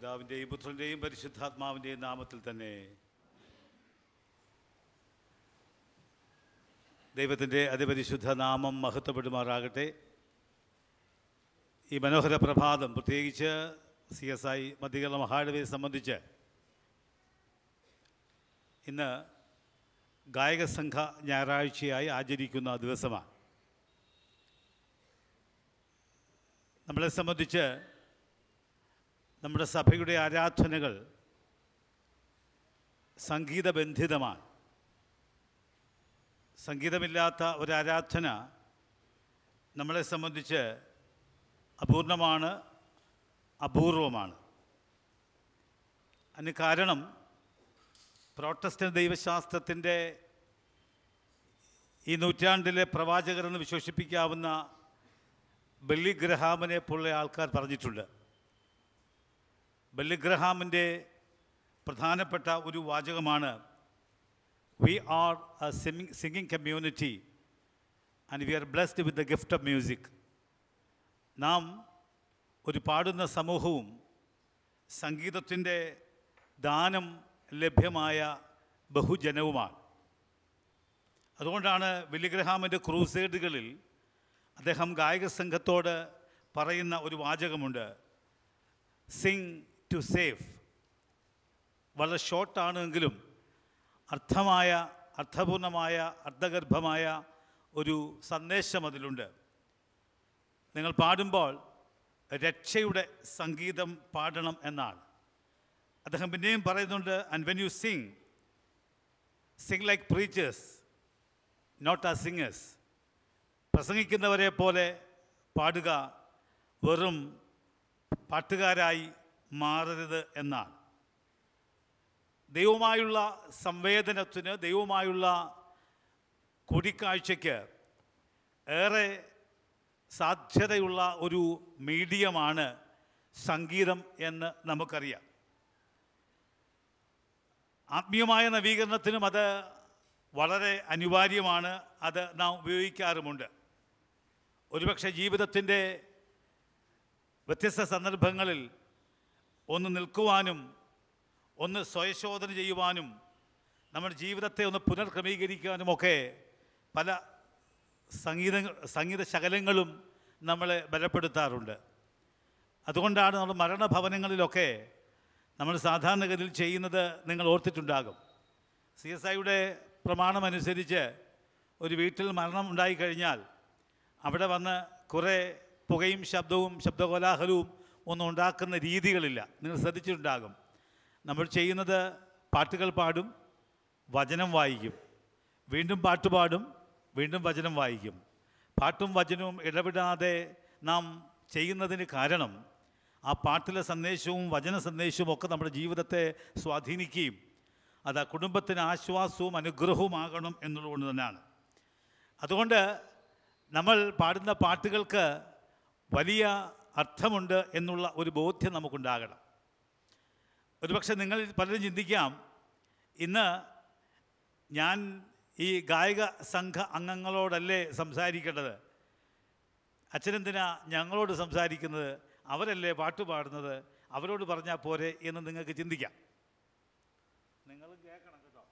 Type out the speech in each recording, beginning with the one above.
പിതാവിൻ്റെയും പുത്രൻ്റെയും പരിശുദ്ധാത്മാവിൻ്റെയും നാമത്തിൽ തന്നെ ദൈവത്തിൻ്റെ അതിപരിശുദ്ധ നാമം മഹത്വപ്പെടുമാറാകട്ടെ ഈ മനോഹര പ്രഭാതം പ്രത്യേകിച്ച് സി എസ് ഐ മധ്യകേരള മഹാഡവിയെ സംബന്ധിച്ച് ഇന്ന് ഗായക സംഘ ഞായറാഴ്ചയായി ആചരിക്കുന്ന ദിവസമാണ് നമ്മളെ സംബന്ധിച്ച് നമ്മുടെ സഭയുടെ ആരാധനകൾ സംഗീതബന്ധിതമാണ് സംഗീതമില്ലാത്ത ഒരാരാധന നമ്മളെ സംബന്ധിച്ച് അപൂർണമാണ് അപൂർവമാണ് അതിന് കാരണം പ്രോട്ടസ്റ്റൻ ദൈവശാസ്ത്രത്തിൻ്റെ ഈ നൂറ്റാണ്ടിലെ പ്രവാചകരെന്ന് വിശേഷിപ്പിക്കാവുന്ന ബെല്ലി ഗ്രഹാമിനെ പോലുള്ള ആൾക്കാർ പറഞ്ഞിട്ടുണ്ട് ബെല്ലിഗ്രഹാമിൻ്റെ പ്രധാനപ്പെട്ട ഒരു വാചകമാണ് we are a singing singing community and we are blessed with the gift of music നാം ഒരു പാടുന്ന സമൂഹവും സംഗീതത്തിൻ്റെ ദാനം ലഭ്യമായ ബഹുജനവുമാണ് അതുകൊണ്ടാണ് വില്ലിഗ്രഹാമിൻ്റെ ക്രൂസേഡുകളിൽ അദ്ദേഹം ഗായക സംഘത്തോട് പറയുന്ന ഒരു വാചകമുണ്ട് സിംഗ് ടു സേവ് വളരെ ഷോർട്ടാണെങ്കിലും അർത്ഥമായ അർത്ഥപൂർണമായ അർത്ഥഗർഭമായ ഒരു സന്ദേശം അതിലുണ്ട് നിങ്ങൾ പാടുമ്പോൾ രക്ഷയുടെ സംഗീതം പാടണം എന്നാണ് അദ്ദേഹം പിന്നെയും പറയുന്നുണ്ട് and when you sing sing like preachers not a singers പ്രസംഗിക്കുന്നവരെ പോലെ പാടുക വെറും പാട്ടുകാരായി മാറരുത് എന്നാണ് ദൈവമായുള്ള സംവേദനത്തിന് ദൈവമായുള്ള കൂടിക്കാഴ്ചയ്ക്ക് ഏറെ സാധ്യതയുള്ള ഒരു മീഡിയമാണ് സംഗീതം എന്ന് നമുക്കറിയാം ആത്മീയമായ നവീകരണത്തിനും അത് വളരെ അനിവാര്യമാണ് അത് നാം ഉപയോഗിക്കാറുമുണ്ട് ഒരുപക്ഷെ ജീവിതത്തിൻ്റെ വ്യത്യസ്ത സന്ദർഭങ്ങളിൽ ഒന്ന് നിൽക്കുവാനും ഒന്ന് സ്വയശോധന ചെയ്യുവാനും നമ്മുടെ ജീവിതത്തെ ഒന്ന് പുനർക്രമീകരിക്കാനുമൊക്കെ പല സംഗീത സംഗീത ശകലങ്ങളും നമ്മളെ ബലപ്പെടുത്താറുണ്ട് അതുകൊണ്ടാണ് നമ്മൾ മരണഭവനങ്ങളിലൊക്കെ നമ്മൾ സാധാരണഗതിയിൽ ചെയ്യുന്നത് നിങ്ങൾ ഓർത്തിട്ടുണ്ടാകും സി എസ് ഐയുടെ പ്രമാണമനുസരിച്ച് ഒരു വീട്ടിൽ മരണം ഉണ്ടായിക്കഴിഞ്ഞാൽ അവിടെ വന്ന് കുറേ പുകയും ശബ്ദവും ശബ്ദകോലാഹലവും ഒന്നും ഉണ്ടാക്കുന്ന രീതികളില്ല നിങ്ങൾ ശ്രദ്ധിച്ചിട്ടുണ്ടാകും നമ്മൾ ചെയ്യുന്നത് പാട്ടുകൾ പാടും വചനം വായിക്കും വീണ്ടും പാട്ട് പാടും വീണ്ടും വചനം വായിക്കും പാട്ടും വചനവും ഇടപെടാതെ നാം ചെയ്യുന്നതിന് കാരണം ആ പാട്ടിലെ സന്ദേശവും വചന സന്ദേശവും ഒക്കെ നമ്മുടെ ജീവിതത്തെ സ്വാധീനിക്കുകയും അത് ആ കുടുംബത്തിന് ആശ്വാസവും അനുഗ്രഹവുമാകണം എന്നുള്ളതുകൊണ്ട് തന്നെയാണ് അതുകൊണ്ട് നമ്മൾ പാടുന്ന പാട്ടുകൾക്ക് വലിയ അർത്ഥമുണ്ട് എന്നുള്ള ഒരു ബോധ്യം നമുക്കുണ്ടാകണം ഒരുപക്ഷെ നിങ്ങൾ പലരും ചിന്തിക്കാം ഇന്ന് ഞാൻ ഈ ഗായക സംഘ അംഗങ്ങളോടല്ലേ സംസാരിക്കേണ്ടത് അച്ഛനെന്തിനാ ഞങ്ങളോട് സംസാരിക്കുന്നത് അവരല്ലേ പാട്ട് പാടുന്നത് അവരോട് പറഞ്ഞാൽ പോരെ എന്ന് നിങ്ങൾക്ക് ചിന്തിക്കാം നിങ്ങൾ കേൾക്കണം കേട്ടോ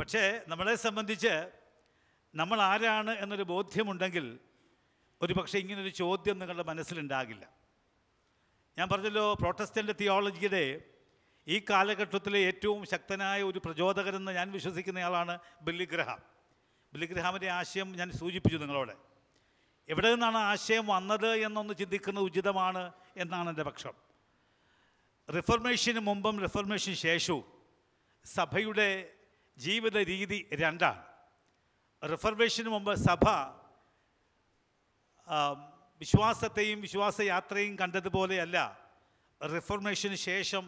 പക്ഷേ നമ്മളെ സംബന്ധിച്ച് നമ്മൾ ആരാണ് എന്നൊരു ബോധ്യമുണ്ടെങ്കിൽ ഒരു പക്ഷേ ഇങ്ങനൊരു ചോദ്യം നിങ്ങളുടെ മനസ്സിലുണ്ടാകില്ല ഞാൻ പറഞ്ഞല്ലോ പ്രൊട്ടസ്റ്റൻ്റ് തിയോളജിയുടെ ഈ കാലഘട്ടത്തിലെ ഏറ്റവും ശക്തനായ ഒരു പ്രചോദകരെന്ന് ഞാൻ വിശ്വസിക്കുന്നയാളാണ് ബില്ലിഗ്രഹാം ബില്ലിഗ്രഹാമിൻ്റെ ആശയം ഞാൻ സൂചിപ്പിച്ചു നിങ്ങളോട് എവിടെ നിന്നാണ് ആശയം വന്നത് എന്നൊന്ന് ചിന്തിക്കുന്നത് ഉചിതമാണ് എന്നാണ് എൻ്റെ പക്ഷം റിഫർമേഷന് മുമ്പും റിഫർമേഷന് ശേഷവും സഭയുടെ ജീവിത രീതി രണ്ടാണ് റിഫർമേഷന് മുമ്പ് സഭ വിശ്വാസത്തെയും വിശ്വാസയാത്രയും കണ്ടതുപോലെയല്ല റിഫോർമേഷന് ശേഷം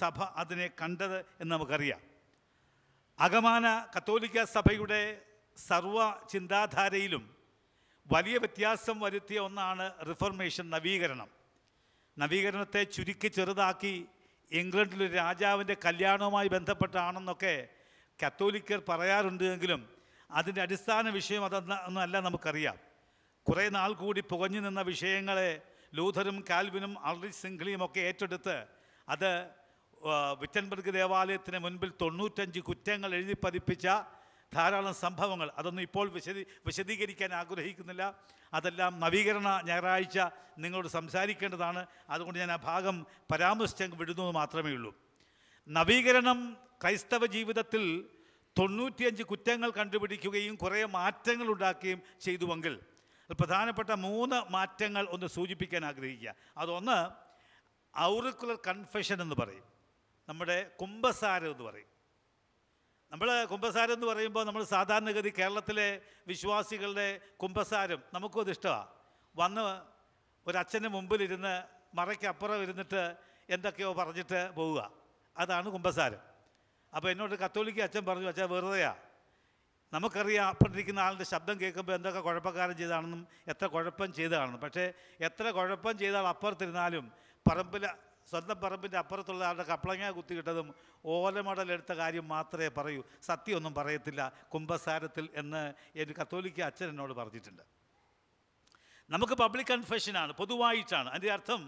സഭ അതിനെ കണ്ടത് എന്ന് നമുക്കറിയാം അകമാന കത്തോലിക്ക സഭയുടെ സർവ ചിന്താധാരയിലും വലിയ വ്യത്യാസം വരുത്തിയ ഒന്നാണ് റിഫോർമേഷൻ നവീകരണം നവീകരണത്തെ ചുരുക്കി ചെറുതാക്കി ഇംഗ്ലണ്ടിലെ രാജാവിൻ്റെ കല്യാണവുമായി ബന്ധപ്പെട്ടാണെന്നൊക്കെ കത്തോലിക്കർ പറയാറുണ്ട് എങ്കിലും അതിൻ്റെ അടിസ്ഥാന വിഷയം അതൊന്നല്ല നമുക്കറിയാം കുറേ നാൾ കൂടി പുകഞ്ഞു നിന്ന വിഷയങ്ങളെ ലൂഥറും കാൽവിനും അൾറി സിംഗ്ലിയും ഒക്കെ ഏറ്റെടുത്ത് അത് വിറ്റൻബർഗ് ദേവാലയത്തിന് മുൻപിൽ തൊണ്ണൂറ്റഞ്ച് കുറ്റങ്ങൾ എഴുതി പതിപ്പിച്ച ധാരാളം സംഭവങ്ങൾ അതൊന്നും ഇപ്പോൾ വിശദീ വിശദീകരിക്കാൻ ആഗ്രഹിക്കുന്നില്ല അതെല്ലാം നവീകരണ ഞായറാഴ്ച നിങ്ങളോട് സംസാരിക്കേണ്ടതാണ് അതുകൊണ്ട് ഞാൻ ആ ഭാഗം പരാമർശിച്ചങ്ങ് വിടുന്നത് മാത്രമേ ഉള്ളൂ നവീകരണം ക്രൈസ്തവ ജീവിതത്തിൽ തൊണ്ണൂറ്റിയഞ്ച് കുറ്റങ്ങൾ കണ്ടുപിടിക്കുകയും കുറേ മാറ്റങ്ങൾ ഉണ്ടാക്കുകയും ചെയ്തുവെങ്കിൽ പ്രധാനപ്പെട്ട മൂന്ന് മാറ്റങ്ങൾ ഒന്ന് സൂചിപ്പിക്കാൻ ആഗ്രഹിക്കുക അതൊന്ന് ഔറിക്കുലർ കൺഫെഷൻ എന്ന് പറയും നമ്മുടെ കുംഭസാരം എന്ന് പറയും നമ്മൾ കുംഭസാരം എന്ന് പറയുമ്പോൾ നമ്മൾ സാധാരണഗതി കേരളത്തിലെ വിശ്വാസികളുടെ കുംഭസാരം നമുക്കും അത് ഇഷ്ടമാണ് വന്ന് ഒരച്ഛൻ്റെ മുമ്പിലിരുന്ന് മറയ്ക്കപ്പുറം ഇരുന്നിട്ട് എന്തൊക്കെയോ പറഞ്ഞിട്ട് പോവുക അതാണ് കുംഭസാരം അപ്പോൾ എന്നോട് കത്തോലിക്ക അച്ഛൻ പറഞ്ഞു അച്ഛാ വെറുതെയാണ് നമുക്കറിയാം അപ്പുറത്തിരിക്കുന്ന ആളുടെ ശബ്ദം കേൾക്കുമ്പോൾ എന്തൊക്കെ കുഴപ്പക്കാരൻ ചെയ്താണെന്നും എത്ര കുഴപ്പം ചെയ്തതാണെന്നും പക്ഷേ എത്ര കുഴപ്പം ചെയ്താൽ അപ്പുറത്തിരുന്നാലും പറമ്പിൽ സ്വന്തം പറമ്പിൻ്റെ അപ്പുറത്തുള്ള ആളുടെ കപ്പളങ്ങ കുത്തിയിട്ടതും ഓലമടലെടുത്ത കാര്യം മാത്രമേ പറയൂ സത്യമൊന്നും പറയത്തില്ല കുംഭസാരത്തിൽ എന്ന് എൻ്റെ കത്തോലിക്ക അച്ഛൻ എന്നോട് പറഞ്ഞിട്ടുണ്ട് നമുക്ക് പബ്ലിക് കൺഫെഷനാണ് പൊതുവായിട്ടാണ് അതിൻ്റെ അർത്ഥം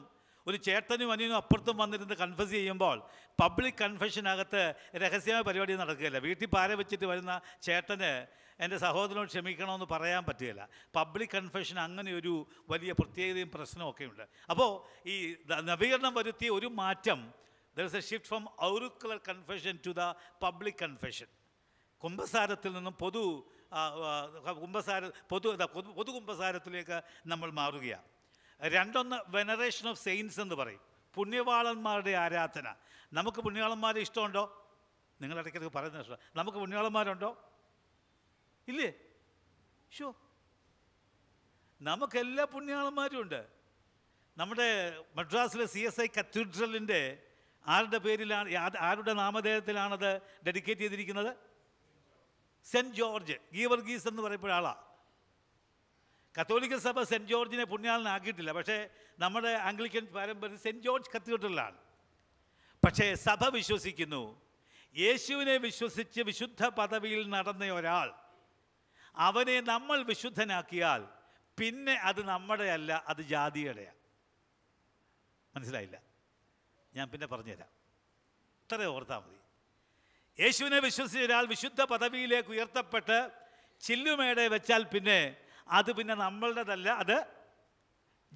ഒരു ചേട്ടനും അനിയനും അപ്പുറത്തും വന്നിരുന്ന് കൺഫസ് ചെയ്യുമ്പോൾ പബ്ലിക് കൺഫെഷനകത്ത് രഹസ്യമായ പരിപാടി നടക്കുകയില്ല വീട്ടിൽ പാര വെച്ചിട്ട് വരുന്ന ചേട്ടന് എൻ്റെ സഹോദരനോട് ക്ഷമിക്കണമെന്ന് പറയാൻ പറ്റുകയില്ല പബ്ലിക് കൺഫെഷൻ അങ്ങനെ ഒരു വലിയ പ്രത്യേകതയും പ്രശ്നമൊക്കെ ഉണ്ട് അപ്പോൾ ഈ നവീകരണം വരുത്തിയ ഒരു മാറ്റം there is a shift from auricular confession to the public confession കുംഭസാരത്തിൽ നിന്നും പൊതു കുംഭസാര പൊതു പൊതു കുംഭസാരത്തിലേക്ക് നമ്മൾ മാറുകയാണ് രണ്ടൊന്ന് വെനറേഷൻ ഓഫ് സെയിൻസ് എന്ന് പറയും പുണ്യവാളന്മാരുടെ ആരാധന നമുക്ക് പുണ്യവാളന്മാരെ ഇഷ്ടമുണ്ടോ നിങ്ങൾ ഇടയ്ക്കിടയ്ക്ക് പറയുന്ന ഇഷ്ടം നമുക്ക് പുണ്യവാളന്മാരുണ്ടോ ഇല്ലേ ഷോ നമുക്കെല്ലാ പുണ്യാളന്മാരും ഉണ്ട് നമ്മുടെ മദ്രാസിലെ സി എസ് ഐ കത്തീഡ്രലിൻ്റെ ആരുടെ പേരിലാണ് ആരുടെ നാമധേയത്തിലാണത് ഡെഡിക്കേറ്റ് ചെയ്തിരിക്കുന്നത് സെൻറ്റ് ജോർജ് ഗീവർഗീസ് എന്ന് പറയപ്പോഴാളാണ് കത്തോലിക്ക സഭ സെൻറ്റ് ജോർജിനെ പുണ്യാളനാക്കിയിട്ടില്ല പക്ഷേ നമ്മുടെ ആംഗ്ലിക്കൻ പാരമ്പര്യം സെൻറ്റ് ജോർജ് കത്തീഡ്രലാണ് പക്ഷേ സഭ വിശ്വസിക്കുന്നു യേശുവിനെ വിശ്വസിച്ച് വിശുദ്ധ പദവിയിൽ നടന്ന ഒരാൾ അവനെ നമ്മൾ വിശുദ്ധനാക്കിയാൽ പിന്നെ അത് നമ്മുടെയല്ല അത് ജാതിയുടെയാണ് മനസ്സിലായില്ല ഞാൻ പിന്നെ പറഞ്ഞുതരാം ഇത്ര ഓർത്താൽ മതി യേശുവിനെ വിശ്വസിച്ച ഒരാൾ വിശുദ്ധ പദവിയിലേക്ക് ഉയർത്തപ്പെട്ട് ചില്ലുമേടെ വെച്ചാൽ പിന്നെ അത് പിന്നെ നമ്മളുടേതല്ല അത്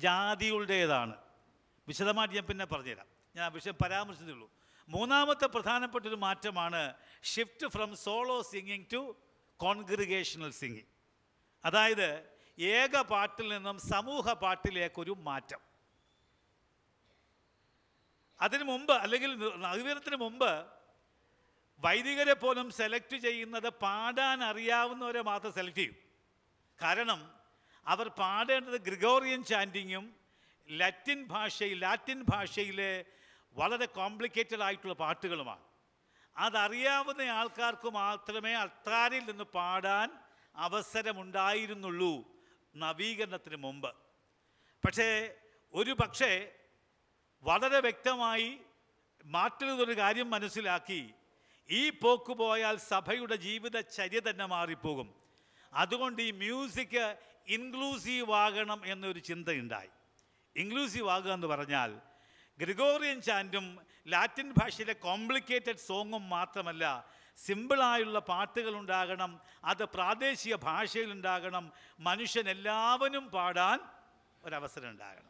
ജാതികളുടേതാണ് വിശദമായിട്ട് ഞാൻ പിന്നെ പറഞ്ഞുതരാം ഞാൻ ആ വിഷയം പരാമർശിച്ചുള്ളൂ മൂന്നാമത്തെ പ്രധാനപ്പെട്ട ഒരു മാറ്റമാണ് shift from solo singing to congregational singing അതായത് ഏക പാട്ടിൽ നിന്നും സമൂഹ പാട്ടിലേക്കൊരു മാറ്റം അതിനു മുമ്പ് അല്ലെങ്കിൽ നവീകരണത്തിന് മുമ്പ് വൈദികരെ പോലും സെലക്ട് ചെയ്യുന്നത് പാടാൻ അറിയാവുന്നവരെ മാത്രം സെലക്ട് ചെയ്യും കാരണം അവർ പാടേണ്ടത് ഗ്രിഗോറിയൻ ചാൻറ്റിങ്ങും ലാറ്റിൻ ഭാഷയിൽ ലാറ്റിൻ ഭാഷയിലെ വളരെ കോംപ്ലിക്കേറ്റഡ് ആയിട്ടുള്ള പാട്ടുകളുമാണ് അതറിയാവുന്ന ആൾക്കാർക്ക് മാത്രമേ അത്താരിൽ നിന്ന് പാടാൻ അവസരമുണ്ടായിരുന്നുള്ളൂ നവീകരണത്തിന് മുമ്പ് പക്ഷേ ഒരു പക്ഷേ വളരെ വ്യക്തമായി മാറ്റുന്നതൊരു കാര്യം മനസ്സിലാക്കി ഈ പോക്ക് പോയാൽ സഭയുടെ ചര്യ തന്നെ മാറിപ്പോകും അതുകൊണ്ട് ഈ മ്യൂസിക് ഇൻക്ലൂസീവ് ആകണം എന്നൊരു ചിന്തയുണ്ടായി ഇൻക്ലൂസീവ് ആകുക എന്ന് പറഞ്ഞാൽ ഗ്രിഗോറിയൻ ചാൻറ്റും ലാറ്റിൻ ഭാഷയിലെ കോംപ്ലിക്കേറ്റഡ് സോങ്ങും മാത്രമല്ല സിമ്പിളായുള്ള പാട്ടുകളുണ്ടാകണം അത് പ്രാദേശിക ഭാഷയിലുണ്ടാകണം മനുഷ്യൻ എല്ലാവരും പാടാൻ ഒരവസരം ഉണ്ടാകണം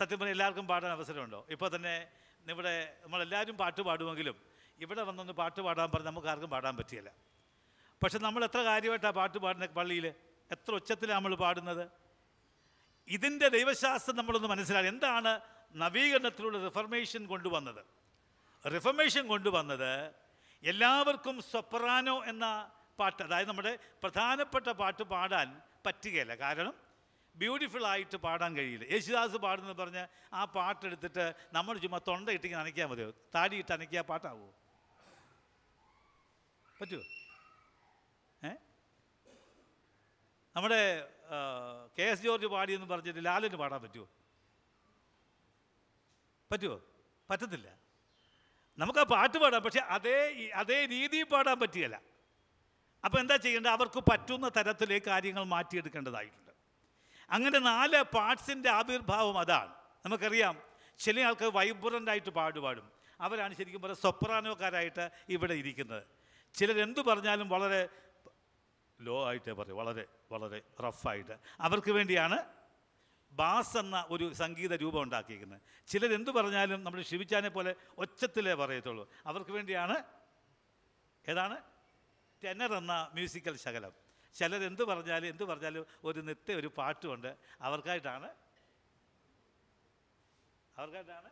സത്യം പറഞ്ഞാൽ എല്ലാവർക്കും പാടാൻ അവസരമുണ്ടോ ഇപ്പോൾ തന്നെ ഇവിടെ നമ്മളെല്ലാവരും പാട്ട് പാടുമെങ്കിലും ഇവിടെ വന്നൊന്ന് പാട്ട് പാടാൻ പറഞ്ഞാൽ നമുക്ക് ആർക്കും പാടാൻ പറ്റിയല്ല പക്ഷെ നമ്മൾ എത്ര കാര്യമായിട്ടാണ് പാട്ട് പാടുന്ന പള്ളിയിൽ എത്ര ഉച്ചത്തിലാണ് നമ്മൾ പാടുന്നത് ഇതിൻ്റെ ദൈവശാസ്ത്രം നമ്മളൊന്ന് മനസ്സിലാക്കി എന്താണ് നവീകരണത്തിലൂടെ റിഫർമേഷൻ കൊണ്ടുവന്നത് റിഫർമേഷൻ കൊണ്ടുവന്നത് എല്ലാവർക്കും സൊപ്രാനോ എന്ന പാട്ട് അതായത് നമ്മുടെ പ്രധാനപ്പെട്ട പാട്ട് പാടാൻ പറ്റുകയില്ല കാരണം ബ്യൂട്ടിഫുൾ ആയിട്ട് പാടാൻ കഴിയില്ല യേശുദാസ് പാടുന്നു പറഞ്ഞ് ആ പാട്ടെടുത്തിട്ട് നമ്മൾ ചുമ്മാ തൊണ്ട ഇട്ടിങ്ങനെ അനക്കിയാൽ മതിയോ താടിയിട്ട് അനക്കിയാൽ പാട്ടാവോ പറ്റുമോ നമ്മുടെ കെ എസ് ജോർജ് പാടിയെന്ന് പറഞ്ഞിട്ട് ലാലിന് പാടാൻ പറ്റുമോ പറ്റുമോ പറ്റത്തില്ല നമുക്ക് ആ പാട്ട് പാടാം പക്ഷേ അതേ അതേ രീതിയിൽ പാടാൻ പറ്റിയല്ല അപ്പോൾ എന്താ ചെയ്യേണ്ടത് അവർക്ക് പറ്റുന്ന തരത്തിലെ കാര്യങ്ങൾ മാറ്റിയെടുക്കേണ്ടതായിട്ടുണ്ട് അങ്ങനെ നാല് പാർട്സിൻ്റെ ആവിർഭാവം അതാണ് നമുക്കറിയാം ചില ആൾക്ക് വൈബ്രൻ്റായിട്ട് പാടുപാടും അവരാണ് ശരിക്കും പറയുക സൊപ്രാനോക്കാരായിട്ട് ഇവിടെ ഇരിക്കുന്നത് ചിലരെന്തു പറഞ്ഞാലും വളരെ ലോ ആയിട്ടേ പറയും വളരെ വളരെ റഫായിട്ട് അവർക്ക് വേണ്ടിയാണ് ബാസ് എന്ന ഒരു സംഗീത രൂപം ഉണ്ടാക്കിയിരിക്കുന്നത് എന്തു പറഞ്ഞാലും നമ്മൾ ശിവിച്ചാനെ പോലെ ഒച്ചത്തിലേ പറയത്തുള്ളൂ അവർക്ക് വേണ്ടിയാണ് ഏതാണ് ടെനർ എന്ന മ്യൂസിക്കൽ ശകലം എന്തു പറഞ്ഞാലും എന്തു പറഞ്ഞാലും ഒരു നിത്യ ഒരു പാട്ടുമുണ്ട് അവർക്കായിട്ടാണ് അവർക്കായിട്ടാണ്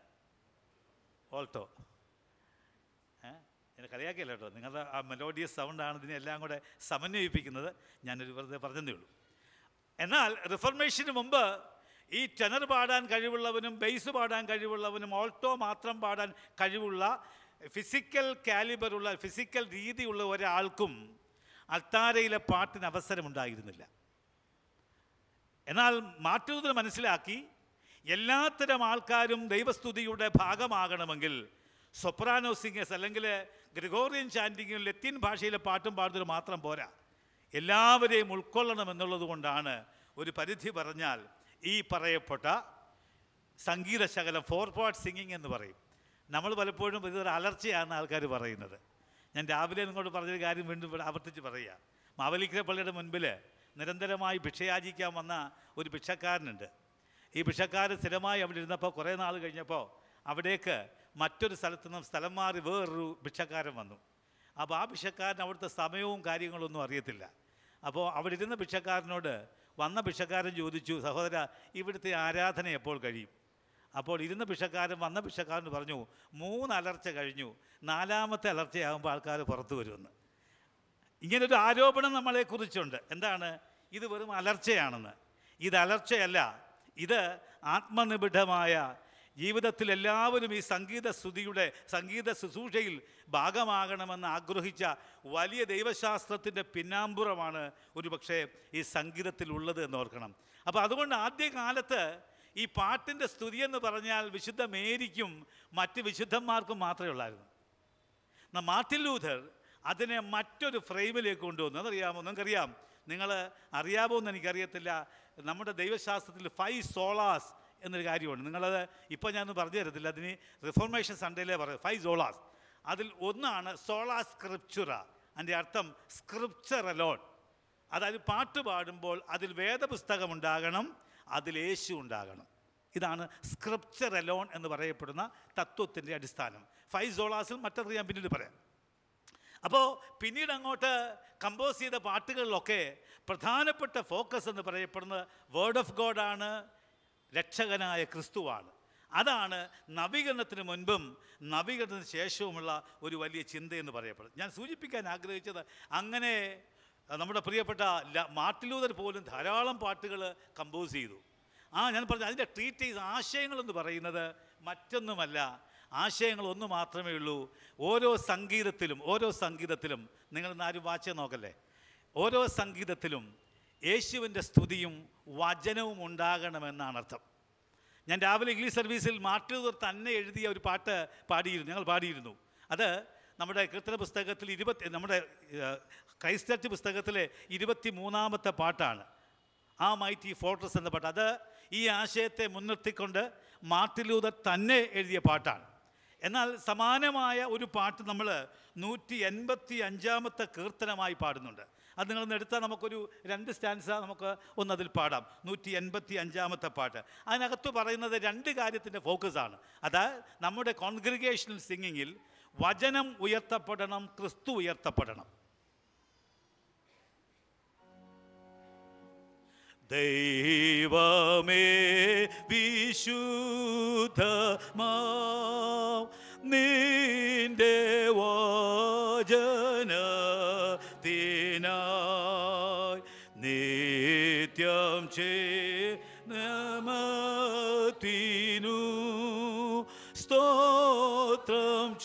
ഓൾട്ടോ എന്നെ കേട്ടോ നിങ്ങളുടെ ആ മെലോഡിയസ് സൗണ്ടാണ് ഇതിനെല്ലാം കൂടെ സമന്വയിപ്പിക്കുന്നത് ഞാനൊരു വെറുതെ പറഞ്ഞതേ ഉള്ളൂ എന്നാൽ റിഫർമേഷന് മുമ്പ് ഈ ടെനർ പാടാൻ കഴിവുള്ളവനും ബേസ് പാടാൻ കഴിവുള്ളവനും ഓൾട്ടോ മാത്രം പാടാൻ കഴിവുള്ള ഫിസിക്കൽ കാലിബറുള്ള ഫിസിക്കൽ രീതിയുള്ള ഒരാൾക്കും അൾത്താരയിലെ പാട്ടിന് അവസരമുണ്ടായിരുന്നില്ല എന്നാൽ മാറ്റൂതിന് മനസ്സിലാക്കി എല്ലാത്തരം ആൾക്കാരും ദൈവസ്തുതിയുടെ ഭാഗമാകണമെങ്കിൽ സൊപ്രാനോ സിംഗേഴ്സ് അല്ലെങ്കിൽ ഗ്രിഗോറിയൻ ചാൻറ്റിങ്ങും ലത്തീൻ ഭാഷയിലെ പാട്ടും പാടുന്നത് മാത്രം പോരാ എല്ലാവരെയും ഉൾക്കൊള്ളണം എന്നുള്ളതുകൊണ്ടാണ് ഒരു പരിധി പറഞ്ഞാൽ ഈ പറയപ്പെട്ട ശകലം ഫോർ പാർട്ട് സിംഗിങ് എന്ന് പറയും നമ്മൾ പലപ്പോഴും ഇതൊരു അലർച്ചയാണ് ആൾക്കാർ പറയുന്നത് ഞാൻ രാവിലെ നിങ്ങളോട് പറഞ്ഞൊരു കാര്യം വീണ്ടും ആവർത്തിച്ച് പറയുക മാവലിക്കര പള്ളിയുടെ മുൻപിൽ നിരന്തരമായി ഭിക്ഷയാചിക്കാൻ വന്ന ഒരു ഭിക്ഷക്കാരനുണ്ട് ഈ ഭിക്ഷക്കാരൻ സ്ഥിരമായി അവിടെ ഇരുന്നപ്പോൾ കുറേ നാൾ കഴിഞ്ഞപ്പോൾ അവിടേക്ക് മറ്റൊരു സ്ഥലത്തു നിന്നും സ്ഥലം മാറി വേറൊരു ഭിക്ഷക്കാരൻ വന്നു അപ്പോൾ ആ ഭിക്ഷക്കാരൻ അവിടുത്തെ സമയവും കാര്യങ്ങളൊന്നും അറിയത്തില്ല അപ്പോൾ അവിടെ ഇരുന്ന ഭിക്ഷക്കാരനോട് വന്ന ഭിക്ഷക്കാരൻ ചോദിച്ചു സഹോദര ഇവിടുത്തെ ആരാധന എപ്പോൾ കഴിയും അപ്പോൾ ഇരുന്ന ഭിക്ഷക്കാരൻ വന്ന ഭിക്ഷക്കാരൻ പറഞ്ഞു മൂന്ന് അലർച്ച കഴിഞ്ഞു നാലാമത്തെ അലർച്ചയാകുമ്പോൾ ആൾക്കാർ പുറത്തു വരുമെന്ന് ഇങ്ങനൊരു ആരോപണം നമ്മളെക്കുറിച്ചുണ്ട് എന്താണ് ഇത് വെറും അലർച്ചയാണെന്ന് ഇത് അലർച്ചയല്ല ഇത് ആത്മനിബിഡമായ ജീവിതത്തിൽ എല്ലാവരും ഈ സംഗീത സ്തുതിയുടെ സംഗീത ശുശ്രൂഷയിൽ ഭാഗമാകണമെന്ന് ആഗ്രഹിച്ച വലിയ ദൈവശാസ്ത്രത്തിൻ്റെ പിന്നാമ്പുറമാണ് പക്ഷേ ഈ സംഗീതത്തിൽ ഉള്ളത് എന്ന് ഓർക്കണം അപ്പോൾ അതുകൊണ്ട് ആദ്യകാലത്ത് ഈ പാട്ടിൻ്റെ സ്തുതി എന്ന് പറഞ്ഞാൽ വിശുദ്ധ മേരിക്കും മറ്റ് വിശുദ്ധന്മാർക്കും മാത്രമേ ഉള്ളായിരുന്നു എന്നാൽ മാർട്ടിൻ ലൂഥർ അതിനെ മറ്റൊരു ഫ്രെയിമിലേക്ക് കൊണ്ടുവന്നു അതറിയാമോ നിങ്ങൾക്കറിയാം നിങ്ങൾ അറിയാമോ എന്ന് എനിക്കറിയത്തില്ല നമ്മുടെ ദൈവശാസ്ത്രത്തിൽ ഫൈവ് സോളാസ് എന്നൊരു കാര്യമുണ്ട് നിങ്ങളത് ഇപ്പോൾ ഞാനൊന്നും പറഞ്ഞു തരത്തില്ല അതിന് റിഫോർമേഷൻ സൺഡേയിലേ പറയും ഫൈവ് സോളാസ് അതിൽ ഒന്നാണ് സോളാ സ്ക്രിപ്ചുറ അതിൻ്റെ അർത്ഥം സ്ക്രിപ്ചർ അലോൺ അതായത് പാട്ട് പാടുമ്പോൾ അതിൽ വേദപുസ്തകം ഉണ്ടാകണം അതിൽ യേശു ഉണ്ടാകണം ഇതാണ് സ്ക്രിപ്ചർ അലോൺ എന്ന് പറയപ്പെടുന്ന തത്വത്തിൻ്റെ അടിസ്ഥാനം ഫൈവ് സോളാസിൽ മറ്റൊരു ഞാൻ പിന്നീട് പറയാം അപ്പോൾ പിന്നീട് അങ്ങോട്ട് കമ്പോസ് ചെയ്ത പാട്ടുകളിലൊക്കെ പ്രധാനപ്പെട്ട ഫോക്കസ് എന്ന് പറയപ്പെടുന്നത് വേർഡ് ഓഫ് ഗോഡാണ് രക്ഷകനായ ക്രിസ്തുവാണ് അതാണ് നവീകരണത്തിന് മുൻപും നവീകരണത്തിന് ശേഷവുമുള്ള ഒരു വലിയ ചിന്തയെന്ന് പറയപ്പെടുന്നത് ഞാൻ സൂചിപ്പിക്കാൻ ആഗ്രഹിച്ചത് അങ്ങനെ നമ്മുടെ പ്രിയപ്പെട്ട മാട്ടിലൂതർ പോലും ധാരാളം പാട്ടുകൾ കമ്പോസ് ചെയ്തു ആ ഞാൻ പറഞ്ഞു അതിൻ്റെ ട്രീറ്റീസ് ആശയങ്ങളെന്ന് പറയുന്നത് മറ്റൊന്നുമല്ല ആശയങ്ങൾ ഒന്ന് മാത്രമേ ഉള്ളൂ ഓരോ സംഗീതത്തിലും ഓരോ സംഗീതത്തിലും നിങ്ങളിന്ന് ആരും വാച്ച് നോക്കല്ലേ ഓരോ സംഗീതത്തിലും യേശുവിൻ്റെ സ്തുതിയും വചനവും ഉണ്ടാകണമെന്നാണ് അർത്ഥം ഞാൻ രാവിലെ ഇംഗ്ലീഷ് സർവീസിൽ മാർട്ടിലൂർ തന്നെ എഴുതിയ ഒരു പാട്ട് പാടിയിരുന്നു ഞങ്ങൾ പാടിയിരുന്നു അത് നമ്മുടെ കീർത്തന പുസ്തകത്തിൽ ഇരുപത്തി നമ്മുടെ ക്രൈസ്റ്റർച്ച് പുസ്തകത്തിലെ ഇരുപത്തി മൂന്നാമത്തെ പാട്ടാണ് ആ മൈറ്റി ഫോർട്ടസ് എന്ന പാട്ട് അത് ഈ ആശയത്തെ മുൻനിർത്തിക്കൊണ്ട് മാർട്ടിലൂതർ തന്നെ എഴുതിയ പാട്ടാണ് എന്നാൽ സമാനമായ ഒരു പാട്ട് നമ്മൾ നൂറ്റി എൺപത്തി അഞ്ചാമത്തെ കീർത്തനമായി പാടുന്നുണ്ട് അത് നിങ്ങളൊന്ന് എടുത്താൽ നമുക്കൊരു രണ്ട് സ്റ്റാൻസ നമുക്ക് ഒന്നതിൽ പാടാം നൂറ്റി എൺപത്തി അഞ്ചാമത്തെ പാട്ട് അതിനകത്ത് പറയുന്നത് രണ്ട് കാര്യത്തിൻ്റെ ഫോക്കസാണ് അതായത് നമ്മുടെ കോൺഗ്രിഗേഷണൽ സിംഗിങ്ങിൽ വചനം ഉയർത്തപ്പെടണം ക്രിസ്തു ഉയർത്തപ്പെടണം ദൈവമേ വിശുദ്ധമാ നിന്റെ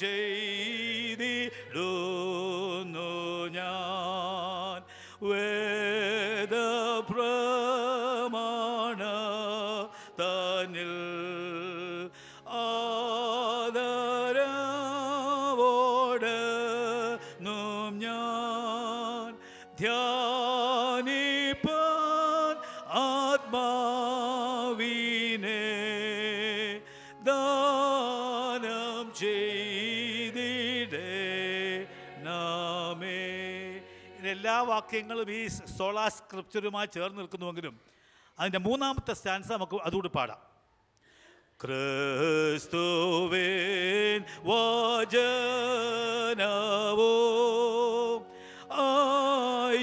Jesus. വാക്യങ്ങളും ഈ സോളാ സ്ക്രിപ്ചറുമായി ചേർന്ന് നിൽക്കുന്നുവെങ്കിലും അതിൻ്റെ മൂന്നാമത്തെ സ്റ്റാൻസ് നമുക്ക് അതുകൂടി പാടാം ക്രിസ്തുവേൻ വചനവോ ഐശ്വര്യമായി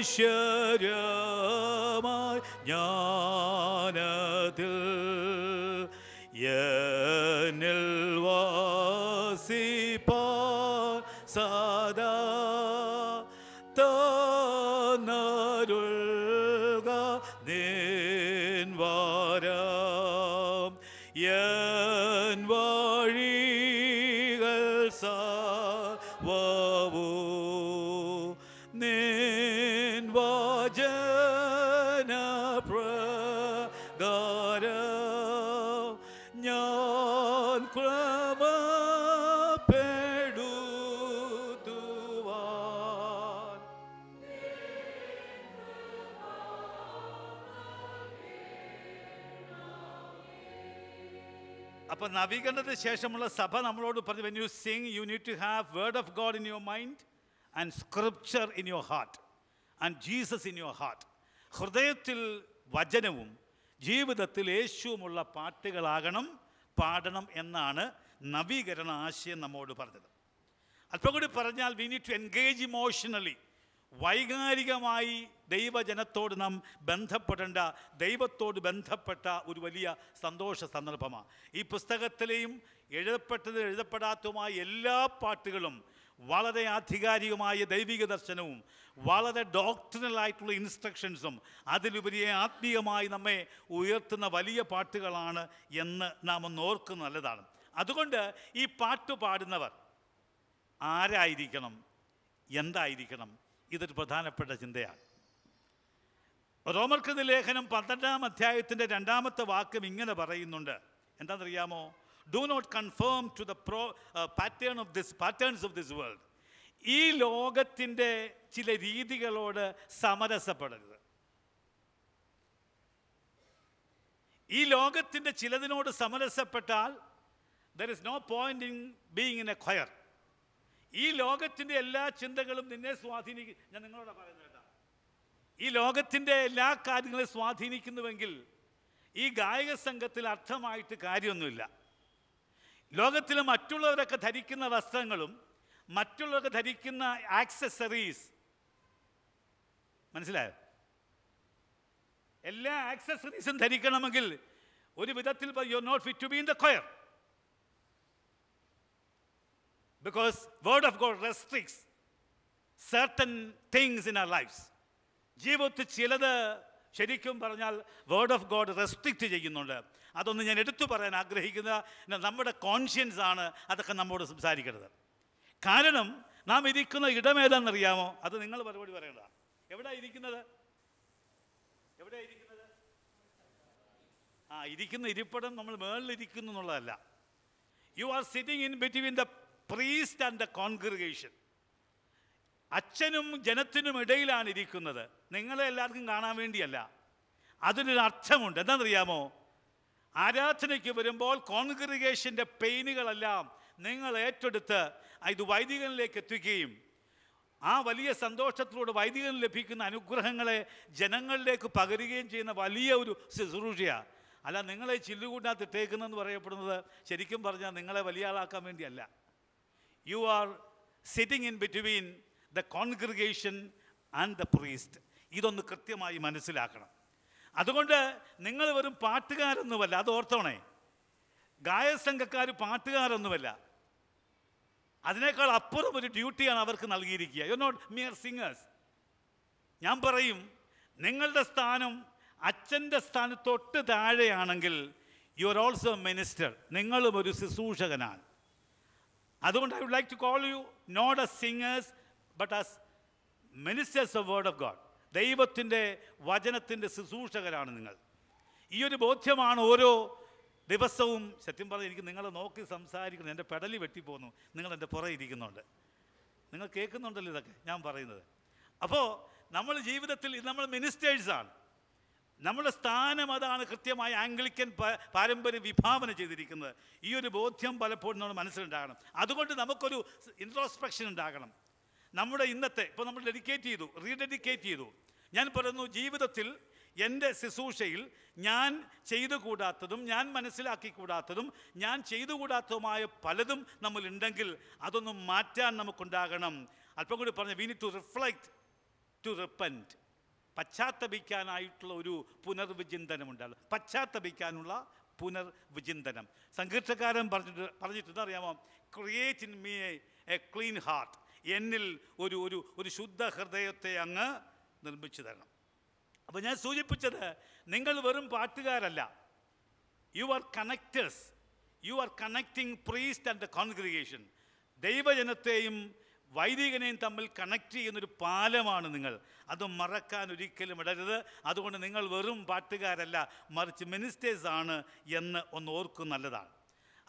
ജ്ഞാനത്തിൽ എന്നിൽ വാ നവീകരണത്തിന് ശേഷമുള്ള സഭ നമ്മളോട് പറഞ്ഞു when you sing you need to have word of God in your mind and scripture in your heart and Jesus in your heart ഹൃദയത്തിൽ വചനവും ജീവിതത്തിൽ യേശുവുമുള്ള പാട്ടുകളാകണം പാടണം എന്നാണ് നവീകരണ ആശയം നമ്മോട് പറഞ്ഞത് അല്പം കൂടി പറഞ്ഞാൽ we need to engage emotionally വൈകാരികമായി ദൈവജനത്തോട് നാം ബന്ധപ്പെടേണ്ട ദൈവത്തോട് ബന്ധപ്പെട്ട ഒരു വലിയ സന്തോഷ സന്ദർഭമാണ് ഈ പുസ്തകത്തിലെയും എഴുതപ്പെട്ടത് എഴുതപ്പെടാത്തതുമായ എല്ലാ പാട്ടുകളും വളരെ ആധികാരികമായ ദൈവിക ദർശനവും വളരെ ഡോക്ടറലായിട്ടുള്ള ഇൻസ്ട്രക്ഷൻസും അതിലുപരിയെ ആത്മീയമായി നമ്മെ ഉയർത്തുന്ന വലിയ പാട്ടുകളാണ് എന്ന് നാം ഒന്ന് ഓർക്കുന്ന നല്ലതാണ് അതുകൊണ്ട് ഈ പാട്ട് പാടുന്നവർ ആരായിരിക്കണം എന്തായിരിക്കണം ഇതൊരു പ്രധാനപ്പെട്ട ചിന്തയാണ് റോമർക്കൃതി ലേഖനം പന്ത്രണ്ടാം അധ്യായത്തിൻ്റെ രണ്ടാമത്തെ വാക്യം ഇങ്ങനെ പറയുന്നുണ്ട് എന്താണെന്നറിയാമോ do not confirm to the pro pattern of this patterns of this world ഈ ലോകത്തിൻ്റെ ചില രീതികളോട് സമരസപ്പെടരുത് ഈ ലോകത്തിൻ്റെ ചിലതിനോട് സമരസപ്പെട്ടാൽ there is no point in being in a choir ഈ ലോകത്തിൻ്റെ എല്ലാ ചിന്തകളും നിന്നെ സ്വാധീനിക്കും ഞാൻ നിങ്ങളോട് പറയുന്നത് കേട്ടോ ഈ ലോകത്തിൻ്റെ എല്ലാ കാര്യങ്ങളെ സ്വാധീനിക്കുന്നുവെങ്കിൽ ഈ ഗായക സംഘത്തിൽ അർത്ഥമായിട്ട് കാര്യമൊന്നുമില്ല ലോകത്തിലെ മറ്റുള്ളവരൊക്കെ ധരിക്കുന്ന വസ്ത്രങ്ങളും മറ്റുള്ളവർക്ക് ധരിക്കുന്ന ആക്സസറീസ് മനസ്സിലായോ എല്ലാ ആക്സസറീസും ധരിക്കണമെങ്കിൽ ഒരു വിധത്തിൽ you not fit to be in the choir because word of god restricts certain things in our lives ജീവിതത്തിൽ ചിലത് ശരിക്കും പറഞ്ഞാൽ വേർഡ് ഓഫ് ഗോഡ് റെസ്ട്രിക്റ്റ് ചെയ്യുന്നുണ്ട് അതൊന്നും ഞാൻ എടുത്തു പറയാൻ ആഗ്രഹിക്കുന്ന നമ്മുടെ കോൺഷ്യൻസ് ആണ് അതൊക്കെ നമ്മോട് സംസാരിക്കുന്നത് കാരണം നാം ഇരിക്കുന്ന ഇടമേതാണെന്നറിയാമോ അത് നിങ്ങൾ മറുപടി പറയണ്ട എവിടെ ഇരിക്കുന്നത് എവിടെ ഇരിക്കുന്നത് ആ ഇരിക്കുന്ന ഇരിപ്പിടം നമ്മൾ മേളിലിരിക്കുന്നു എന്നുള്ളതല്ല you are sitting in between the priest and the congregation അച്ഛനും ജനത്തിനും ഇടയിലാണ് ഇരിക്കുന്നത് നിങ്ങളെ എല്ലാവർക്കും കാണാൻ വേണ്ടിയല്ല അതിനൊരു അർത്ഥമുണ്ട് എന്താണെന്നറിയാമോ ആരാധനയ്ക്ക് വരുമ്പോൾ കോൺഗ്രിഗേഷൻ്റെ പെയിനുകളെല്ലാം നിങ്ങൾ ഏറ്റെടുത്ത് ഇത് വൈദികനിലേക്ക് എത്തിക്കുകയും ആ വലിയ സന്തോഷത്തിലൂടെ വൈദികന് ലഭിക്കുന്ന അനുഗ്രഹങ്ങളെ ജനങ്ങളിലേക്ക് പകരുകയും ചെയ്യുന്ന വലിയ ഒരു ശുശ്രൂഷയാണ് അല്ല നിങ്ങളെ ചില്ലുകൂടിനകത്ത് ഇട്ടേക്കുന്നതെന്ന് പറയപ്പെടുന്നത് ശരിക്കും പറഞ്ഞാൽ നിങ്ങളെ വലിയ ആളാക്കാൻ വേണ്ടിയല്ല you are sitting in between the congregation and the priest ഇതൊന്ന് കൃത്യമായി മനസ്സിലാക്കണം അതുകൊണ്ട് നിങ്ങൾ വെറും പാട്ടുകാരൊന്നുമല്ല അത് ഓർത്തോണേ ഗായസംഘക്കാർ പാട്ടുകാരൊന്നുമല്ല അതിനേക്കാൾ അപ്പുറം ഒരു ഡ്യൂട്ടിയാണ് അവർക്ക് നൽകിയിരിക്കുക യു നോട്ട് മിയർ സിംഗേഴ്സ് ഞാൻ പറയും നിങ്ങളുടെ സ്ഥാനം അച്ഛൻ്റെ സ്ഥാനത്തൊട്ട് താഴെയാണെങ്കിൽ യു ആർ ഓൾസോ മിനിസ്റ്റർ നിങ്ങളും ഒരു ശുശ്രൂഷകനാണ് അതുകൊണ്ട് I would like to call you not as singers but as ministers of word of God ദൈവത്തിൻ്റെ വചനത്തിൻ്റെ ശുശ്രൂഷകരാണ് നിങ്ങൾ ഈ ഒരു ബോധ്യമാണ് ഓരോ ദിവസവും സത്യം പറഞ്ഞ് എനിക്ക് നിങ്ങളെ നോക്കി സംസാരിക്കുന്നു എൻ്റെ പെടലി വെട്ടിപ്പോന്നു നിങ്ങൾ എൻ്റെ പുറകെ ഇരിക്കുന്നുണ്ട് നിങ്ങൾ കേൾക്കുന്നുണ്ടല്ലോ ഇതൊക്കെ ഞാൻ പറയുന്നത് അപ്പോൾ നമ്മൾ ജീവിതത്തിൽ നമ്മൾ മിനിസ്റ്റേഴ്സാണ് നമ്മുടെ സ്ഥാനം അതാണ് കൃത്യമായ ആംഗ്ലിക്കൻ പാരമ്പര്യം വിഭാവന ചെയ്തിരിക്കുന്നത് ഈ ഒരു ബോധ്യം പലപ്പോഴും നമ്മുടെ മനസ്സിലുണ്ടാകണം അതുകൊണ്ട് നമുക്കൊരു ഇൻട്രോസ്പെക്ഷൻ ഉണ്ടാകണം നമ്മുടെ ഇന്നത്തെ ഇപ്പോൾ നമ്മൾ ഡെഡിക്കേറ്റ് ചെയ്തു റീഡെഡിക്കേറ്റ് ചെയ്തു ഞാൻ പറയുന്നു ജീവിതത്തിൽ എൻ്റെ ശുശ്രൂഷയിൽ ഞാൻ ചെയ്തു കൂടാത്തതും ഞാൻ മനസ്സിലാക്കി കൂടാത്തതും ഞാൻ ചെയ്തു കൂടാത്തതുമായ പലതും നമ്മളുണ്ടെങ്കിൽ അതൊന്നും മാറ്റാൻ നമുക്കുണ്ടാകണം അല്പം കൂടി പറഞ്ഞു we need to reflect to repent പശ്ചാത്തപിക്കാനായിട്ടുള്ള ഒരു പുനർവിചിന്തനമുണ്ടല്ലോ പശ്ചാത്തപിക്കാനുള്ള പുനർവിചിന്തനം സംഘർഷക്കാരൻ പറഞ്ഞിട്ട് പറഞ്ഞിട്ടുണ്ട് അറിയാമോ create in me a clean heart എന്നിൽ ഒരു ഒരു ഒരു ശുദ്ധ ഹൃദയത്തെ അങ്ങ് നിർമ്മിച്ചു തരണം അപ്പോൾ ഞാൻ സൂചിപ്പിച്ചത് നിങ്ങൾ വെറും പാട്ടുകാരല്ല you are connectors you are connecting priest and the congregation ദൈവജനത്തെയും വൈദികനെയും തമ്മിൽ കണക്ട് ചെയ്യുന്നൊരു പാലമാണ് നിങ്ങൾ അത് മറക്കാൻ ഒരിക്കലും ഇടരുത് അതുകൊണ്ട് നിങ്ങൾ വെറും പാട്ടുകാരല്ല മറിച്ച് മിനിസ്റ്റേഴ്സ് ആണ് എന്ന് ഒന്ന് ഓർക്കും നല്ലതാണ്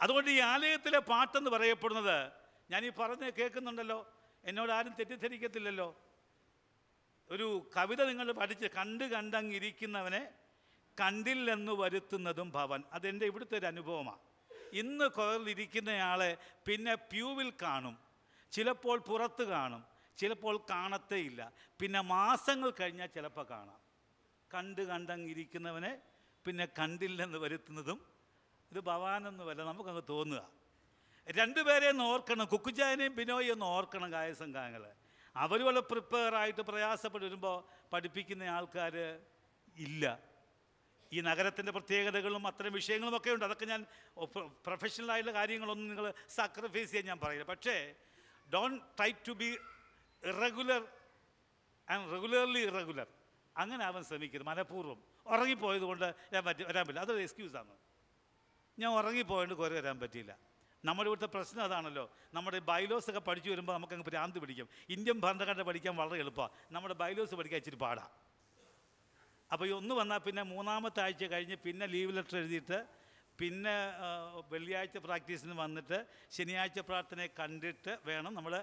അതുകൊണ്ട് ഈ ആലയത്തിലെ പാട്ടെന്ന് പറയപ്പെടുന്നത് ഞാൻ ഈ പറഞ്ഞ് കേൾക്കുന്നുണ്ടല്ലോ എന്നോട് ആരും തെറ്റിദ്ധരിക്കത്തില്ലല്ലോ ഒരു കവിത നിങ്ങൾ പഠിച്ച് കണ്ട് കണ്ടങ്ങിരിക്കുന്നവനെ കണ്ടില്ലെന്ന് വരുത്തുന്നതും ഭവൻ അതെൻ്റെ ഇവിടുത്തെ ഒരു അനുഭവമാണ് ഇന്ന് കുഴലിരിക്കുന്നയാളെ പിന്നെ പ്യൂവിൽ കാണും ചിലപ്പോൾ പുറത്ത് കാണും ചിലപ്പോൾ കാണത്തേയില്ല പിന്നെ മാസങ്ങൾ കഴിഞ്ഞാൽ ചിലപ്പോൾ കാണാം കണ്ട് കണ്ടങ്ങിരിക്കുന്നവനെ പിന്നെ കണ്ടില്ലെന്ന് വരുത്തുന്നതും ഇത് ഭവാനെന്ന് വല്ല നമുക്കങ്ങ് തോന്നുക രണ്ടുപേരെയും ഓർക്കണം കുക്കുചായനെയും ബിനോയും ഒന്ന് ഓർക്കണം ഗായസംഘങ്ങളെ അവർ വല്ല പ്രിപ്പയറായിട്ട് പ്രയാസപ്പെട്ട് വരുമ്പോൾ പഠിപ്പിക്കുന്ന ആൾക്കാർ ഇല്ല ഈ നഗരത്തിൻ്റെ പ്രത്യേകതകളും അത്തരം വിഷയങ്ങളും ഒക്കെ ഉണ്ട് അതൊക്കെ ഞാൻ പ്രൊഫഷണലായിട്ടുള്ള കാര്യങ്ങളൊന്നും നിങ്ങൾ സാക്രിഫൈസ് ചെയ്യാൻ ഞാൻ പറയില്ല പക്ഷേ don't try to be irregular and regularly irregular അങ്ങനെ ആവാൻ ശ്രമിക്കരുത് മനഃപൂർവ്വം ഉറങ്ങിപ്പോയത് കൊണ്ട് ഞാൻ പറ്റി വരാൻ പറ്റില്ല അതൊരു എക്സ്ക്യൂസാണ് ഞാൻ ഉറങ്ങിപ്പോയത് കുറെ വരാൻ പറ്റിയില്ല നമ്മുടെ ഇവിടുത്തെ പ്രശ്നം അതാണല്ലോ നമ്മുടെ ബൈലോസ് ഒക്കെ പഠിച്ചു വരുമ്പോൾ നമുക്ക് അങ്ങ് ഭ്രാന്ത് പിടിക്കും ഇന്ത്യൻ ഭരണഘടന പഠിക്കാൻ വളരെ എളുപ്പമാണ് നമ്മുടെ ബൈലോസ് പഠിക്കാൻ ഇച്ചിരി പാടാണ് അപ്പോൾ ഈ ഒന്ന് വന്നാൽ പിന്നെ മൂന്നാമത്തെ ആഴ്ച കഴിഞ്ഞ് പിന്നെ ലീവ് ലെറ്റർ എഴുതിയിട്ട് പിന്നെ വെള്ളിയാഴ്ച പ്രാക്ടീസിന് വന്നിട്ട് ശനിയാഴ്ച പ്രാർത്ഥനയെ കണ്ടിട്ട് വേണം നമ്മൾ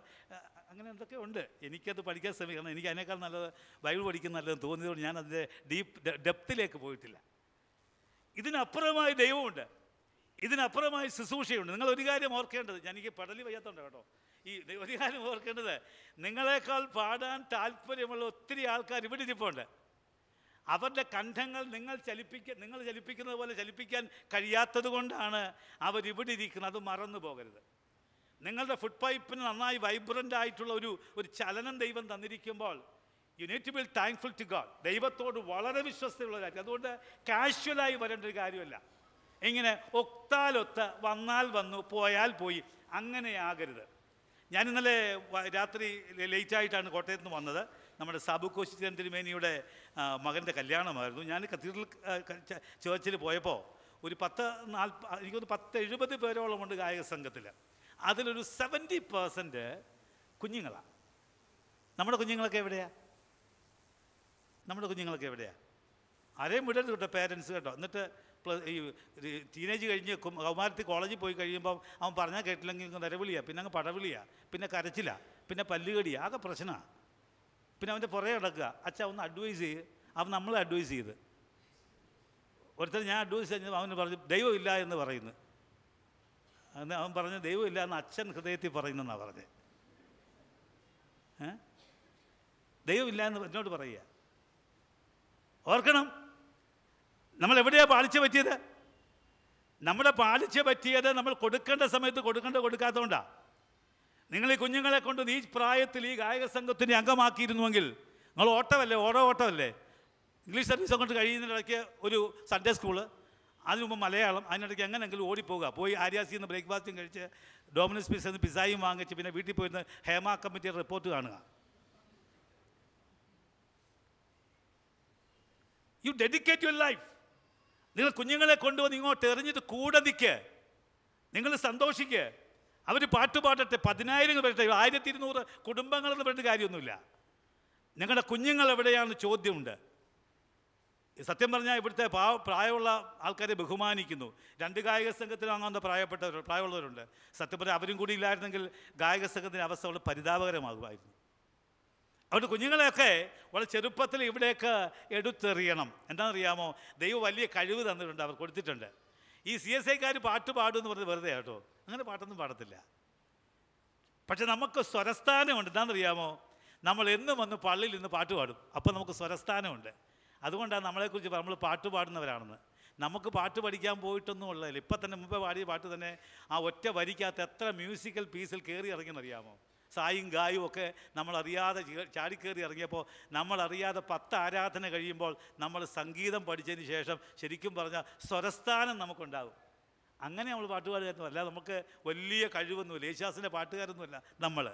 അങ്ങനെ എന്തൊക്കെ ഉണ്ട് എനിക്കത് പഠിക്കാൻ ശ്രമിക്കണം എനിക്ക് അതിനേക്കാൾ നല്ലത് ബൈബിൾ പഠിക്കുന്ന നല്ലതെന്ന് തോന്നിയതുകൊണ്ട് ഞാൻ അതിൻ്റെ ഡീപ്പ് ഡെപ്തിലേക്ക് പോയിട്ടില്ല ഇതിനപ്പുറമായി ദൈവമുണ്ട് ഇതിനപ്പുറമായി ശുശ്രൂഷയുണ്ട് നിങ്ങൾ ഒരു കാര്യം ഓർക്കേണ്ടത് എനിക്ക് പടലി വയ്യാത്തതുണ്ട് കേട്ടോ ഈ ഒരു കാര്യം ഓർക്കേണ്ടത് നിങ്ങളെക്കാൾ പാടാൻ താല്പര്യമുള്ള ഒത്തിരി ആൾക്കാർ ഇവിടെ ഇരിപ്പുണ്ട് അവരുടെ കണ്ഠങ്ങൾ നിങ്ങൾ ചലിപ്പിക്ക നിങ്ങൾ ചലിപ്പിക്കുന്നത് പോലെ ചലിപ്പിക്കാൻ കഴിയാത്തത് കൊണ്ടാണ് അവരിവിടെ ഇരിക്കുന്നത് അത് മറന്നു പോകരുത് നിങ്ങളുടെ ഫുഡ് പൈപ്പിന് നന്നായി വൈബ്രൻ്റ് ആയിട്ടുള്ള ഒരു ഒരു ചലനം ദൈവം തന്നിരിക്കുമ്പോൾ you need to be thankful to God ദൈവത്തോട് വളരെ കാര്യം അതുകൊണ്ട് കാഷ്വലായി വരേണ്ട ഒരു കാര്യമല്ല ഇങ്ങനെ ഒത്താലൊത്ത് വന്നാൽ വന്നു പോയാൽ പോയി അങ്ങനെ ആകരുത് ഞാൻ ഇന്നലെ രാത്രി ലേറ്റായിട്ടാണ് കോട്ടയത്ത് നിന്ന് വന്നത് നമ്മുടെ സാബു കോശി തിരുമേനിയുടെ മകൻ്റെ കല്യാണമായിരുന്നു ഞാൻ കത്തീഡ്രൽ ചേർച്ചിൽ പോയപ്പോൾ ഒരു പത്ത് നാൽപ്പ എനിക്കൊന്ന് പത്ത് എഴുപത് പേരോളമുണ്ട് ഗായക സംഘത്തിൽ അതിലൊരു സെവൻറ്റി പേഴ്സൻറ്റ് കുഞ്ഞുങ്ങളാണ് നമ്മുടെ കുഞ്ഞുങ്ങളൊക്കെ എവിടെയാണ് നമ്മുടെ കുഞ്ഞുങ്ങളൊക്കെ എവിടെയാണ് ആരെയും വിടരുത് കേട്ടോ പേരൻസ് കേട്ടോ എന്നിട്ട് ഈ ടീനേജ് കഴിഞ്ഞ് കൗമാരത്തിൽ കോളേജിൽ പോയി കഴിയുമ്പോൾ അവൻ പറഞ്ഞാൽ കേട്ടില്ലെങ്കിൽ നിരവിളിയാണ് പിന്നെ അങ്ങ് പടവിളിയാണ് പിന്നെ കരച്ചിലാണ് പിന്നെ പല്ലുകടിയാണ് ആകെ പ്രശ്നമാണ് പിന്നെ അവൻ്റെ പുറകെ കിടക്കുക അച്ഛ ഒന്ന് അഡ്വൈസ് ചെയ്ത് അവൻ നമ്മളെ അഡ്വൈസ് ചെയ്ത് ഒരുത്തർ ഞാൻ അഡ്വൈസ് ചെയ്തപ്പോൾ അവന് പറഞ്ഞു ദൈവമില്ല എന്ന് പറയുന്നു അന്ന് അവൻ പറഞ്ഞു ദൈവമില്ല എന്ന് അച്ഛൻ ഹൃദയത്തിൽ പറയുന്നെന്നാണ് പറഞ്ഞത് ദൈവമില്ല എന്ന് എന്നോട് പറയുക ഓർക്കണം നമ്മൾ എവിടെയാണ് പാളിച്ച പറ്റിയത് നമ്മുടെ പാലിച്ച് പറ്റിയത് നമ്മൾ കൊടുക്കേണ്ട സമയത്ത് കൊടുക്കേണ്ട കൊടുക്കാത്തതുകൊണ്ടാണ് നിങ്ങൾ ഈ കുഞ്ഞുങ്ങളെ കൊണ്ട് ഈ പ്രായത്തിൽ ഈ ഗായക സംഘത്തിൻ്റെ അംഗമാക്കിയിരുന്നുവെങ്കിൽ നിങ്ങൾ ഓട്ടമല്ലേ ഓരോ ഓട്ടമല്ലേ ഇംഗ്ലീഷ് സർവീസ് കൊണ്ട് കഴിയുന്നതിനിടയ്ക്ക് ഒരു സൺഡേ സ്കൂള് അതിനുമുമ്പ് മലയാളം അതിനിടയ്ക്ക് എങ്ങനെങ്കിലും ഓടിപ്പോകുക പോയി ആര്യാസിൽ നിന്ന് ബ്രേക്ക്ഫാസ്റ്റും കഴിച്ച് ഡോമിനസ് പിസ്സയിൽ നിന്ന് പിസായും വാങ്ങിച്ച് പിന്നെ വീട്ടിൽ പോയിരുന്ന് ഹേമ കമ്മിറ്റിയുടെ റിപ്പോർട്ട് കാണുക യു ഡെഡിക്കേറ്റ് യുവർ ലൈഫ് നിങ്ങൾ കുഞ്ഞുങ്ങളെ കൊണ്ടുവന്ന് ഇങ്ങോട്ട് എറിഞ്ഞിട്ട് കൂടെ നിൽക്കുക നിങ്ങൾ സന്തോഷിക്കുക അവർ പാട്ടുപാടട്ടെ പതിനായിരം വരട്ടെ ആയിരത്തി ഇരുന്നൂറ് കുടുംബങ്ങളെന്ന് പറഞ്ഞിട്ട് കാര്യമൊന്നുമില്ല ഞങ്ങളുടെ കുഞ്ഞുങ്ങൾ എവിടെയാണെന്ന് ചോദ്യമുണ്ട് സത്യം പറഞ്ഞാൽ ഇവിടുത്തെ പാവ പ്രായമുള്ള ആൾക്കാരെ ബഹുമാനിക്കുന്നു രണ്ട് ഗായക സംഘത്തിൽ വാങ്ങുന്ന പ്രായപ്പെട്ടവർ പ്രായമുള്ളവരുണ്ട് സത്യം പറഞ്ഞാൽ അവരും കൂടി ഇല്ലായിരുന്നെങ്കിൽ ഗായക സംഘത്തിൻ്റെ അവസ്ഥ വളരെ പരിതാപകരമാകുമായിരുന്നു അവരുടെ കുഞ്ഞുങ്ങളെയൊക്കെ വളരെ ചെറുപ്പത്തിൽ ഇവിടേക്ക് എടുത്തെറിയണം അറിയാമോ ദൈവം വലിയ കഴിവ് തന്നിട്ടുണ്ട് അവർ കൊടുത്തിട്ടുണ്ട് ഈ സി എസ് ഐക്കാർ പാട്ട് പാടുമെന്ന് പറഞ്ഞ് വെറുതെ കേട്ടോ അങ്ങനെ പാട്ടൊന്നും പാടത്തില്ല പക്ഷെ നമുക്ക് സ്വരസ്ഥാനമുണ്ട് എന്താണെന്നറിയാമോ നമ്മൾ എന്നും വന്ന് പള്ളിയിൽ നിന്ന് പാട്ട് പാടും അപ്പോൾ നമുക്ക് സ്വരസ്ഥാനമുണ്ട് അതുകൊണ്ടാണ് നമ്മളെക്കുറിച്ച് നമ്മൾ പാട്ട് പാടുന്നവരാണെന്ന് നമുക്ക് പാട്ട് പഠിക്കാൻ പോയിട്ടൊന്നും ഉള്ളതില്ല ഇപ്പം തന്നെ മുമ്പേ പാടിയ പാട്ട് തന്നെ ആ ഒറ്റ വരിക്കകത്ത് എത്ര മ്യൂസിക്കൽ പീസിൽ കയറി ഇറങ്ങിയെന്നറിയാമോ സായും ഗായും ഒക്കെ നമ്മളറിയാതെ ചാടിക്കേറി ഇറങ്ങിയപ്പോൾ നമ്മളറിയാതെ പത്ത് ആരാധന കഴിയുമ്പോൾ നമ്മൾ സംഗീതം പഠിച്ചതിന് ശേഷം ശരിക്കും പറഞ്ഞാൽ സ്വരസ്ഥാനം നമുക്കുണ്ടാകും അങ്ങനെ നമ്മൾ പാട്ടുകാരുകാരൊന്നും അല്ല നമുക്ക് വലിയ കഴിവൊന്നുമില്ല യേശുദാസിൻ്റെ പാട്ടുകാരൊന്നുമല്ല നമ്മൾ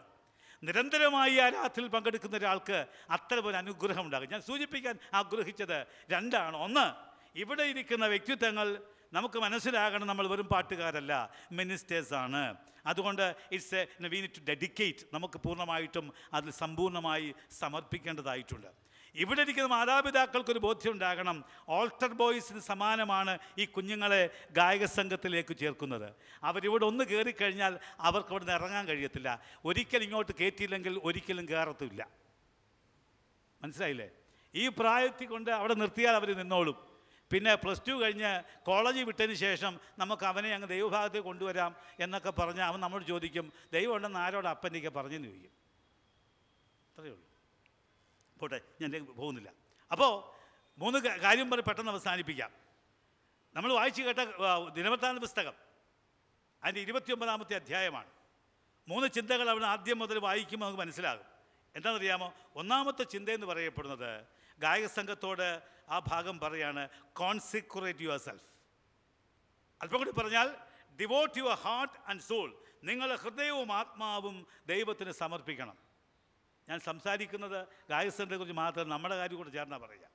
നിരന്തരമായി ആരാധനയിൽ പങ്കെടുക്കുന്ന ഒരാൾക്ക് അത്തരമൊരു അനുഗ്രഹം ഉണ്ടാകും ഞാൻ സൂചിപ്പിക്കാൻ ആഗ്രഹിച്ചത് രണ്ടാണ് ഒന്ന് ഇവിടെ ഇരിക്കുന്ന വ്യക്തിത്വങ്ങൾ നമുക്ക് മനസ്സിലാകണം നമ്മൾ വെറും പാട്ടുകാരല്ല മിനിസ്റ്റേഴ്സാണ് അതുകൊണ്ട് it's a we need to dedicate നമുക്ക് പൂർണ്ണമായിട്ടും അതിൽ സമ്പൂർണ്ണമായി സമർപ്പിക്കേണ്ടതായിട്ടുണ്ട് ഇവിടെ ഇരിക്കുന്ന മാതാപിതാക്കൾക്കൊരു ബോധ്യം ഉണ്ടാകണം ഓൾട്ടർ ബോയ്സിന് സമാനമാണ് ഈ കുഞ്ഞുങ്ങളെ ഗായക സംഘത്തിലേക്ക് ചേർക്കുന്നത് അവരിവിടെ ഒന്ന് കയറിക്കഴിഞ്ഞാൽ അവർക്ക് അവിടെ നിന്ന് ഇറങ്ങാൻ കഴിയത്തില്ല ഒരിക്കലും ഇങ്ങോട്ട് കയറ്റിയില്ലെങ്കിൽ ഒരിക്കലും കയറത്തില്ല മനസ്സിലായില്ലേ ഈ പ്രായത്തിൽ കൊണ്ട് അവിടെ നിർത്തിയാൽ അവർ നിന്നോളും പിന്നെ പ്ലസ് ടു കഴിഞ്ഞ് കോളേജ് വിട്ടതിന് ശേഷം നമുക്ക് അവനെ അങ്ങ് ദൈവഭാഗത്തെ കൊണ്ടുവരാം എന്നൊക്കെ പറഞ്ഞ് അവൻ നമ്മോട് ചോദിക്കും ദൈവം ഉണ്ടെന്ന് ആരോട് അപ്പൻ്റെ പറഞ്ഞെന്ന് ചോദിക്കും അത്രയേ ഉള്ളൂ പോട്ടെ ഞാൻ പോകുന്നില്ല അപ്പോൾ മൂന്ന് കാര്യം പറഞ്ഞ് പെട്ടെന്ന് അവസാനിപ്പിക്കാം നമ്മൾ വായിച്ചു കേട്ട ദിനവൃത്താന പുസ്തകം അതിൻ്റെ ഇരുപത്തിയൊമ്പതാമത്തെ അധ്യായമാണ് മൂന്ന് ചിന്തകൾ അവൻ ആദ്യം മുതൽ വായിക്കുമ്പോൾ നമുക്ക് മനസ്സിലാകും എന്താണെന്നറിയാമോ ഒന്നാമത്തെ ചിന്ത എന്ന് പറയപ്പെടുന്നത് ഗായക സംഘത്തോട് ആ ഭാഗം പറയാണ് കോൺസിക്രേറ്റ് യുവർ സെൽഫ് അല്പം കൂടി പറഞ്ഞാൽ devote your heart and soul നിങ്ങളുടെ ഹൃദയവും ആത്മാവും ദൈവത്തിന് സമർപ്പിക്കണം ഞാൻ സംസാരിക്കുന്നത് ഗായസൻ്റെ കുറിച്ച് മാത്രം നമ്മുടെ കാര്യം കൂടെ ചേർന്നാ പറയുക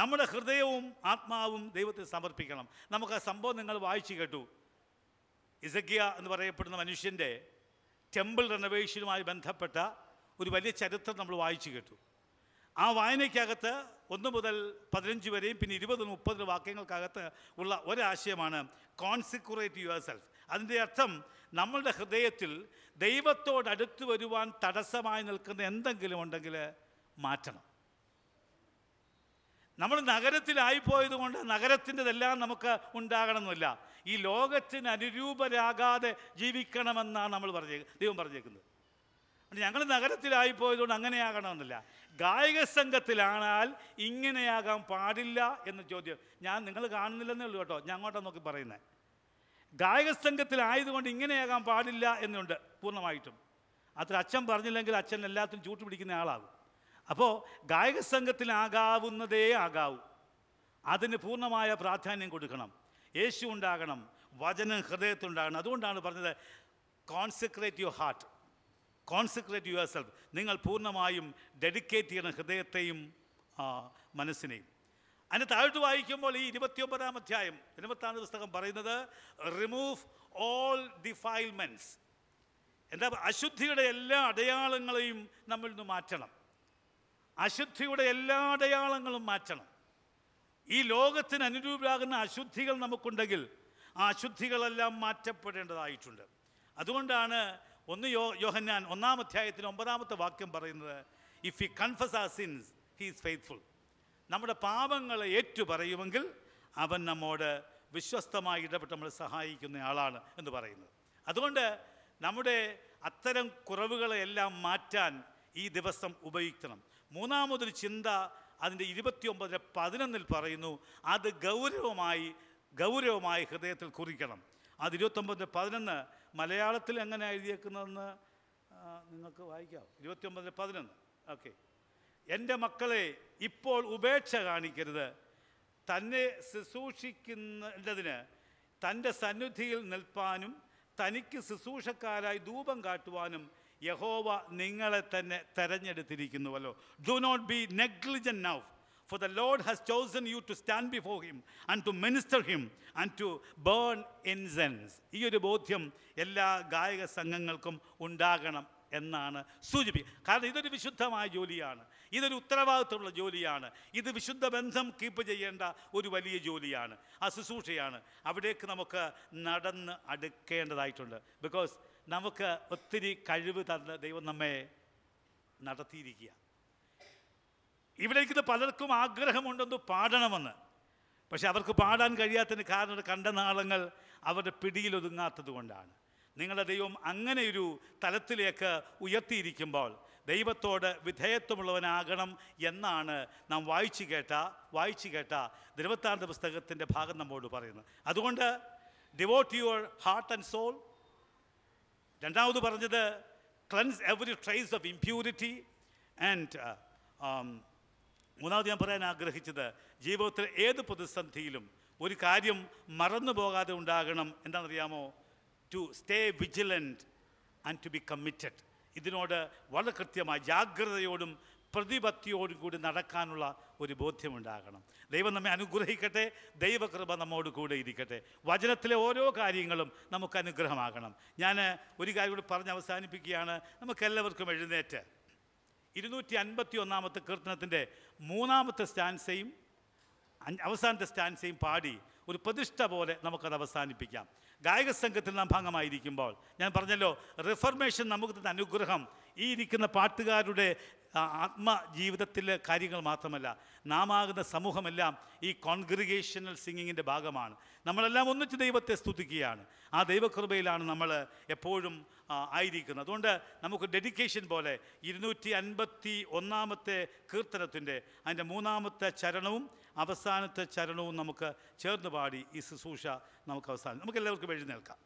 നമ്മുടെ ഹൃദയവും ആത്മാവും ദൈവത്തെ സമർപ്പിക്കണം നമുക്ക് ആ സംഭവം നിങ്ങൾ വായിച്ചു കേട്ടു ഇസക്കിയ എന്ന് പറയപ്പെടുന്ന മനുഷ്യൻ്റെ ടെമ്പിൾ റെനോവേഷനുമായി ബന്ധപ്പെട്ട ഒരു വലിയ ചരിത്രം നമ്മൾ വായിച്ചു കേട്ടു ആ വായനയ്ക്കകത്ത് ഒന്ന് മുതൽ പതിനഞ്ച് വരെയും പിന്നെ ഇരുപത് മുപ്പത് വാക്യങ്ങൾക്കകത്ത് ഉള്ള ഒരാശയമാണ് കോൺസിക്യൂറേറ്റ് യുവർ സെൽഫ് അതിൻ്റെ അർത്ഥം നമ്മളുടെ ഹൃദയത്തിൽ ദൈവത്തോടടുത്ത് വരുവാൻ തടസ്സമായി നിൽക്കുന്ന എന്തെങ്കിലും ഉണ്ടെങ്കിൽ മാറ്റണം നമ്മൾ നഗരത്തിലായിപ്പോയത് കൊണ്ട് നഗരത്തിൻ്റെതെല്ലാം നമുക്ക് ഉണ്ടാകണമെന്നില്ല ഈ ലോകത്തിന് അനുരൂപരാകാതെ ജീവിക്കണമെന്നാണ് നമ്മൾ പറഞ്ഞേ ദൈവം പറഞ്ഞേക്കുന്നത് ഞങ്ങൾ കൊണ്ട് അങ്ങനെയാകണമെന്നില്ല ഗായക സംഘത്തിലാണാൽ ഇങ്ങനെയാകാൻ പാടില്ല എന്ന ചോദ്യം ഞാൻ നിങ്ങൾ കാണുന്നില്ലെന്നേ ഉള്ളൂ കേട്ടോ ഞാൻ അങ്ങോട്ടാണ് നോക്കി പറയുന്നത് ഗായക സംഘത്തിലായതുകൊണ്ട് ഇങ്ങനെയാകാൻ പാടില്ല എന്നുണ്ട് പൂർണ്ണമായിട്ടും അത്ര അച്ഛൻ പറഞ്ഞില്ലെങ്കിൽ അച്ഛൻ എല്ലാത്തിനും ചൂട്ട് പിടിക്കുന്ന ആളാകും അപ്പോൾ ഗായക സംഘത്തിലാകാവുന്നതേ ആകാവൂ അതിന് പൂർണ്ണമായ പ്രാധാന്യം കൊടുക്കണം യേശു ഉണ്ടാകണം വചനം ഹൃദയത്തുണ്ടാകണം അതുകൊണ്ടാണ് പറഞ്ഞത് consecrate your heart consecrate yourself നിങ്ങൾ പൂർണ്ണമായും ഡെഡിക്കേറ്റ് ചെയ്യണം ഹൃദയത്തെയും മനസ്സിനെയും അതിന് താഴ്ത്തു വായിക്കുമ്പോൾ ഈ ഇരുപത്തിയൊമ്പതാം അധ്യായം ഇരുപത്താറ് പുസ്തകം പറയുന്നത് റിമൂവ് ഓൾ ഡിഫൈൽമെൻറ്റ്സ് എന്താ അശുദ്ധിയുടെ എല്ലാ അടയാളങ്ങളെയും നമ്മൾ നിന്ന് മാറ്റണം അശുദ്ധിയുടെ എല്ലാ അടയാളങ്ങളും മാറ്റണം ഈ ലോകത്തിന് അനുരൂപരാകുന്ന അശുദ്ധികൾ നമുക്കുണ്ടെങ്കിൽ ആ അശുദ്ധികളെല്ലാം മാറ്റപ്പെടേണ്ടതായിട്ടുണ്ട് അതുകൊണ്ടാണ് ഒന്ന് യോ യോഹന്നാൻ ഒന്നാം അധ്യായത്തിന് ഒമ്പതാമത്തെ വാക്യം പറയുന്നത് if you confess our sins he's is faithful നമ്മുടെ പാപങ്ങളെ ഏറ്റുപറയുമെങ്കിൽ അവൻ നമ്മോട് വിശ്വസ്തമായി ഇടപെട്ട് നമ്മൾ സഹായിക്കുന്ന ആളാണ് എന്ന് പറയുന്നത് അതുകൊണ്ട് നമ്മുടെ അത്തരം കുറവുകളെല്ലാം മാറ്റാൻ ഈ ദിവസം ഉപയോഗിക്കണം മൂന്നാമതൊരു ചിന്ത അതിൻ്റെ ഇരുപത്തിയൊമ്പതിലെ പതിനൊന്നിൽ പറയുന്നു അത് ഗൗരവമായി ഗൗരവമായി ഹൃദയത്തിൽ കുറിക്കണം അത് ഇരുപത്തൊമ്പതിൻ്റെ പതിനൊന്ന് മലയാളത്തിൽ എങ്ങനെ എഴുതിയേക്കുന്നതെന്ന് നിങ്ങൾക്ക് വായിക്കാം ഇരുപത്തിയൊമ്പതിൻ്റെ പതിനൊന്ന് ഓക്കെ എൻ്റെ മക്കളെ ഇപ്പോൾ ഉപേക്ഷ കാണിക്കരുത് തന്നെ ശുശ്രൂഷിക്കുന്നതിന് തൻ്റെ സന്നിധിയിൽ നിൽപ്പാനും തനിക്ക് ശുശ്രൂഷക്കാരായി ധൂപം കാട്ടുവാനും യഹോവ നിങ്ങളെ തന്നെ തെരഞ്ഞെടുത്തിരിക്കുന്നുവല്ലോ do not be negligent now for the lord has chosen you to stand before him and to minister him and to burn incense ഈ ഒരു ബോധ്യം എല്ലാ ഗായക സംഘങ്ങൾക്കും ഉണ്ടാകണം എന്നാണ് സൂചിപ്പിക്കുക കാരണം ഇതൊരു വിശുദ്ധമായ ജോലിയാണ് ഇതൊരു ഉത്തരവാദിത്തമുള്ള ജോലിയാണ് ഇത് വിശുദ്ധ ബന്ധം കീപ്പ് ചെയ്യേണ്ട ഒരു വലിയ ജോലിയാണ് ആ ശുശ്രൂഷയാണ് അവിടേക്ക് നമുക്ക് നടന്ന് അടുക്കേണ്ടതായിട്ടുണ്ട് ബിക്കോസ് നമുക്ക് ഒത്തിരി കഴിവ് തന്ന ദൈവം നമ്മെ നടത്തിയിരിക്കുക ഇവിടേക്ക് പലർക്കും ആഗ്രഹമുണ്ടെന്ന് പാടണമെന്ന് പക്ഷെ അവർക്ക് പാടാൻ കഴിയാത്തതിന് കാരണം കണ്ടനാളങ്ങൾ അവരുടെ പിടിയിലൊതുങ്ങാത്തത് കൊണ്ടാണ് നിങ്ങളുടെ ദൈവം അങ്ങനെയൊരു തലത്തിലേക്ക് ഉയർത്തിയിരിക്കുമ്പോൾ ദൈവത്തോട് വിധേയത്വമുള്ളവനാകണം എന്നാണ് നാം വായിച്ചു കേട്ട വായിച്ചു കേട്ട ദൈവത്താന്ത പുസ്തകത്തിൻ്റെ ഭാഗം നമ്മോട് പറയുന്നത് അതുകൊണ്ട് devote your heart and soul രണ്ടാമത് പറഞ്ഞത് cleanse every trace of impurity and മൂന്നാമത് ഞാൻ പറയാൻ ആഗ്രഹിച്ചത് ജീവിതത്തിൽ ഏത് പ്രതിസന്ധിയിലും ഒരു കാര്യം മറന്നു പോകാതെ ഉണ്ടാകണം എന്താണെന്നറിയാമോ to stay vigilant and to be committed ഇതിനോട് വളരെ കൃത്യമായ ജാഗ്രതയോടും പ്രതിപത്തിയോടും കൂടി നടക്കാനുള്ള ഒരു ബോധ്യമുണ്ടാകണം ദൈവം നമ്മെ അനുഗ്രഹിക്കട്ടെ ദൈവകൃപ നമ്മോട് കൂടെ ഇരിക്കട്ടെ വചനത്തിലെ ഓരോ കാര്യങ്ങളും നമുക്ക് അനുഗ്രഹമാകണം ഞാൻ ഒരു കാര്യം കൂടി പറഞ്ഞ് അവസാനിപ്പിക്കുകയാണ് നമുക്കെല്ലാവർക്കും എഴുന്നേറ്റ് ഇരുന്നൂറ്റി അൻപത്തി ഒന്നാമത്തെ കീർത്തനത്തിൻ്റെ മൂന്നാമത്തെ സ്റ്റാൻസയും അവസാനത്തെ സ്റ്റാൻസയും പാടി ഒരു പ്രതിഷ്ഠ പോലെ നമുക്കത് അവസാനിപ്പിക്കാം ഗായക സംഘത്തിൽ നാം ഭാഗമായിരിക്കുമ്പോൾ ഞാൻ പറഞ്ഞല്ലോ റിഫർമേഷൻ നമുക്ക് തന്ന അനുഗ്രഹം ഈ ഇരിക്കുന്ന പാട്ടുകാരുടെ ആത്മജീവിതത്തിലെ കാര്യങ്ങൾ മാത്രമല്ല നാമാകുന്ന സമൂഹമെല്ലാം ഈ കോൺഗ്രിഗേഷണൽ സിംഗിങ്ങിൻ്റെ ഭാഗമാണ് നമ്മളെല്ലാം ഒന്നിച്ച് ദൈവത്തെ സ്തുതിക്കുകയാണ് ആ ദൈവകൃപയിലാണ് നമ്മൾ എപ്പോഴും ആയിരിക്കുന്നത് അതുകൊണ്ട് നമുക്ക് ഡെഡിക്കേഷൻ പോലെ ഇരുന്നൂറ്റി അൻപത്തി ഒന്നാമത്തെ കീർത്തനത്തിൻ്റെ അതിൻ്റെ മൂന്നാമത്തെ ചരണവും അവസാനത്തെ ചരണവും നമുക്ക് ചേർന്ന് പാടി ഈ ശുശ്രൂഷ നമുക്ക് അവസാനം നമുക്ക് എല്ലാവർക്കും എഴുന്നേൽക്കാം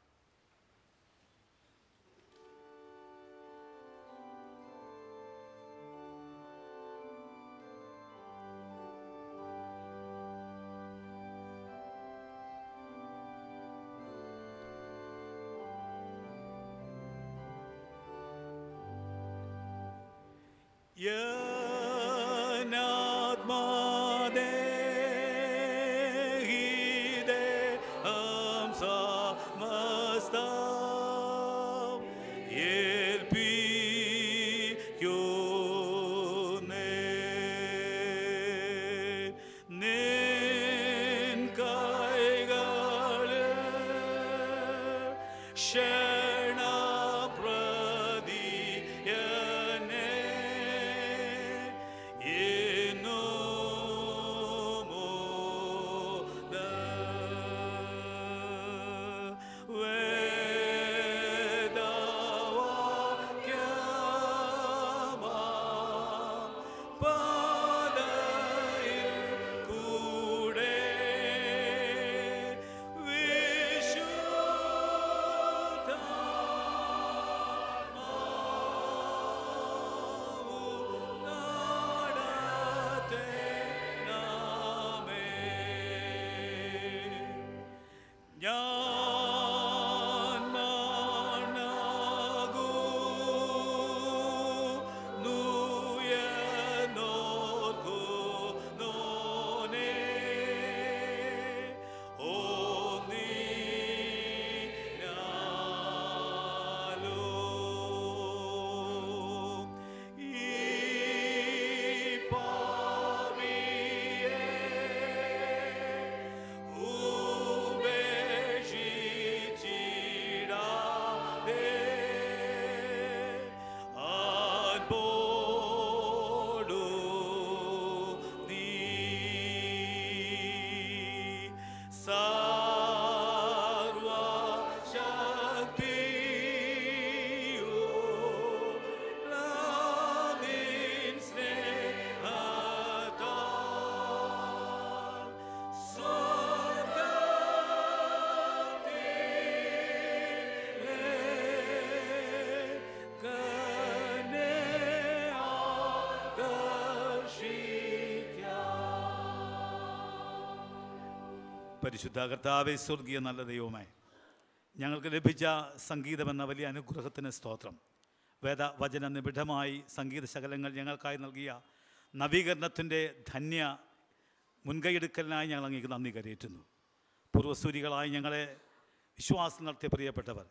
പരിശുദ്ധ കർത്താവെ സ്വർഗീയ നല്ല ദൈവമേ ഞങ്ങൾക്ക് ലഭിച്ച സംഗീതമെന്ന വലിയ അനുഗ്രഹത്തിന് സ്തോത്രം വേദ വചന നിബിഡമായി സംഗീത ശകലങ്ങൾ ഞങ്ങൾക്കായി നൽകിയ നവീകരണത്തിൻ്റെ ധന്യ മുൻകൈയെടുക്കലിനായി ഞങ്ങൾ അങ്ങേക്ക് നന്ദി കരയേറ്റുന്നു പൂർവ്വസൂരികളായി ഞങ്ങളെ വിശ്വാസം നടത്തിയ പ്രിയപ്പെട്ടവർ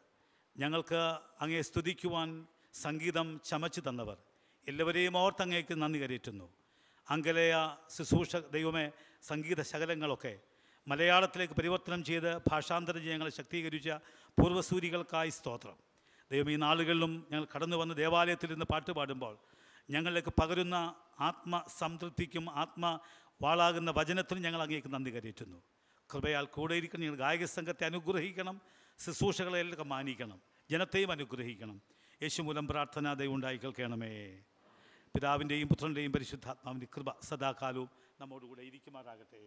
ഞങ്ങൾക്ക് അങ്ങേ സ്തുതിക്കുവാൻ സംഗീതം ചമച്ചു തന്നവർ എല്ലാവരെയും ഓർത്ത് അങ്ങേക്ക് നന്ദി കരയേറ്റുന്നു അങ്കലേയ ശുശ്രൂഷ ദൈവമേ സംഗീത ശകലങ്ങളൊക്കെ മലയാളത്തിലേക്ക് പരിവർത്തനം ചെയ്ത് ഭാഷാന്തരം ഞങ്ങളെ ശക്തീകരിച്ച പൂർവ്വസൂരികൾക്കായി സ്തോത്രം ദൈവം ഈ നാളുകളിലും ഞങ്ങൾ കടന്നു വന്ന് ദേവാലയത്തിൽ നിന്ന് പാട്ട് പാടുമ്പോൾ ഞങ്ങളിലേക്ക് പകരുന്ന ആത്മസംതൃപ്തിക്കും ആത്മ വാളാകുന്ന വചനത്തിനും ഞങ്ങൾ അങ്ങേക്ക് നന്ദി കരയറ്റുന്നു കൃപയാൽ കൂടെ ഇരിക്കണം ഞങ്ങൾ ഗായക സംഘത്തെ അനുഗ്രഹിക്കണം ശുശ്രൂഷകളെല്ലാം മാനിക്കണം ജനത്തെയും അനുഗ്രഹിക്കണം യേശുമൂലം പ്രാർത്ഥന ദൈവം ഉണ്ടായി കേൾക്കണമേ പിതാവിൻ്റെയും പുത്രൻ്റെയും പരിശുദ്ധാത്മാവിൻ്റെ കൃപ സദാകാലവും നമ്മോടുകൂടെ ഇരിക്കുമാറാകട്ടെ